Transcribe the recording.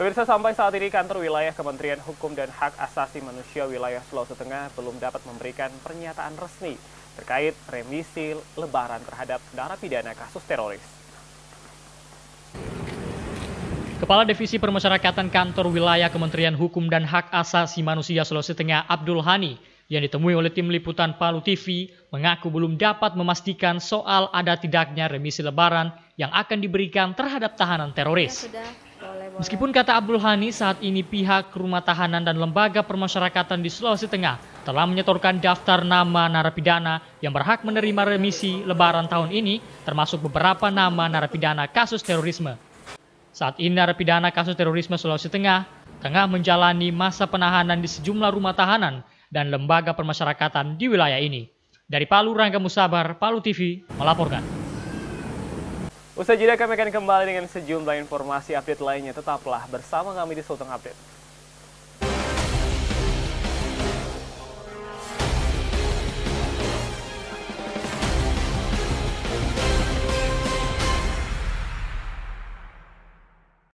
Pemirsa sampai saat ini kantor wilayah Kementerian Hukum dan Hak Asasi Manusia wilayah Sulawesi Tengah belum dapat memberikan pernyataan resmi terkait remisi lebaran terhadap narapidana kasus teroris. Kepala Divisi Permasyarakatan Kantor Wilayah Kementerian Hukum dan Hak Asasi Manusia Sulawesi Tengah Abdul Hani yang ditemui oleh tim liputan Palu TV mengaku belum dapat memastikan soal ada tidaknya remisi lebaran yang akan diberikan terhadap tahanan teroris. Ya, Meskipun kata Abdul Hani saat ini pihak rumah tahanan dan lembaga permasyarakatan di Sulawesi Tengah telah menyetorkan daftar nama narapidana yang berhak menerima remisi lebaran tahun ini termasuk beberapa nama narapidana kasus terorisme. Saat ini narapidana kasus terorisme Sulawesi Tengah tengah menjalani masa penahanan di sejumlah rumah tahanan dan lembaga permasyarakatan di wilayah ini. Dari Palu, Rangga Musabar, Palu TV melaporkan. Usai jeda kami akan kembali dengan sejumlah informasi update lainnya. Tetaplah bersama kami di Sultan Update.